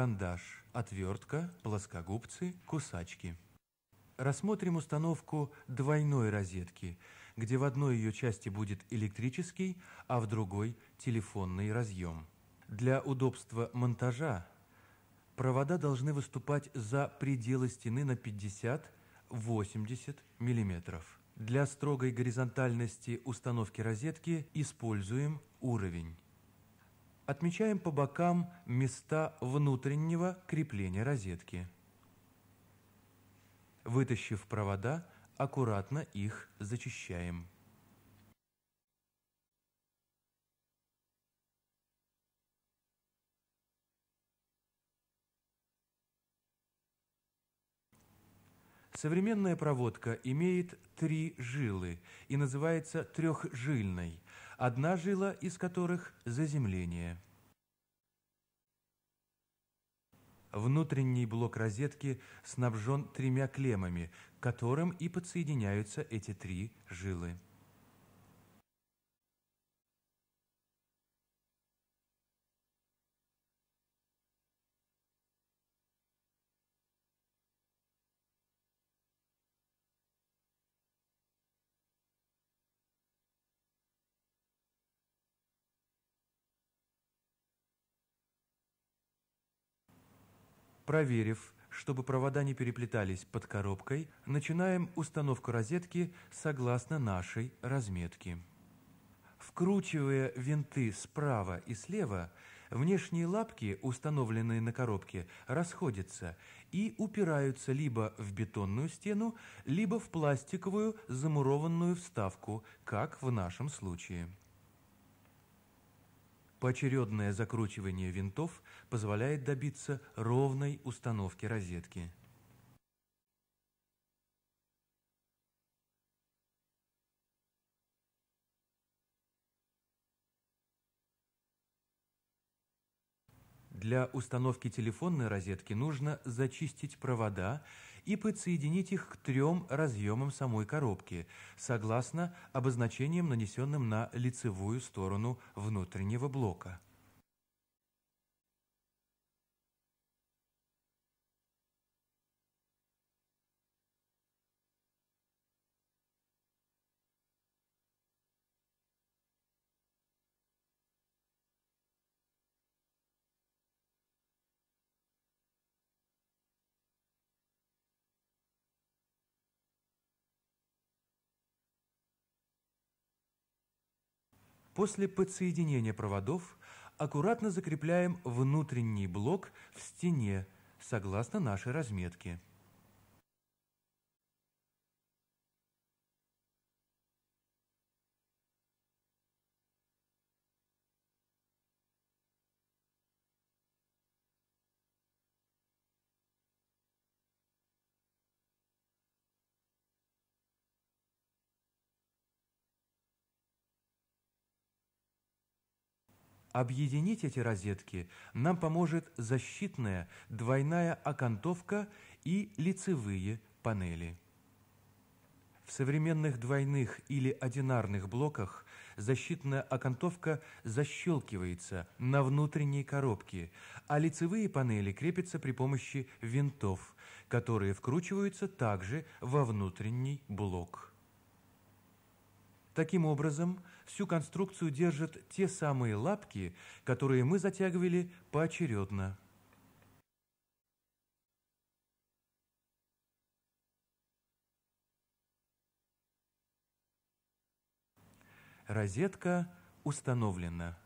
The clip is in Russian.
Карандаш, отвертка, плоскогубцы, кусачки. Рассмотрим установку двойной розетки, где в одной ее части будет электрический, а в другой – телефонный разъем. Для удобства монтажа провода должны выступать за пределы стены на 50-80 мм. Для строгой горизонтальности установки розетки используем уровень. Отмечаем по бокам места внутреннего крепления розетки. Вытащив провода, аккуратно их зачищаем. Современная проводка имеет три жилы и называется трехжильной – одна жила из которых – заземление. Внутренний блок розетки снабжен тремя клеммами, к которым и подсоединяются эти три жилы. Проверив, чтобы провода не переплетались под коробкой, начинаем установку розетки согласно нашей разметке. Вкручивая винты справа и слева, внешние лапки, установленные на коробке, расходятся и упираются либо в бетонную стену, либо в пластиковую замурованную вставку, как в нашем случае. Поочередное закручивание винтов позволяет добиться ровной установки розетки. Для установки телефонной розетки нужно зачистить провода и подсоединить их к трем разъемам самой коробки, согласно обозначениям, нанесенным на лицевую сторону внутреннего блока. После подсоединения проводов аккуратно закрепляем внутренний блок в стене согласно нашей разметке. Объединить эти розетки нам поможет защитная двойная окантовка и лицевые панели. В современных двойных или одинарных блоках защитная окантовка защелкивается на внутренней коробке, а лицевые панели крепятся при помощи винтов, которые вкручиваются также во внутренний блок. Таким образом, всю конструкцию держат те самые лапки, которые мы затягивали поочередно. Розетка установлена.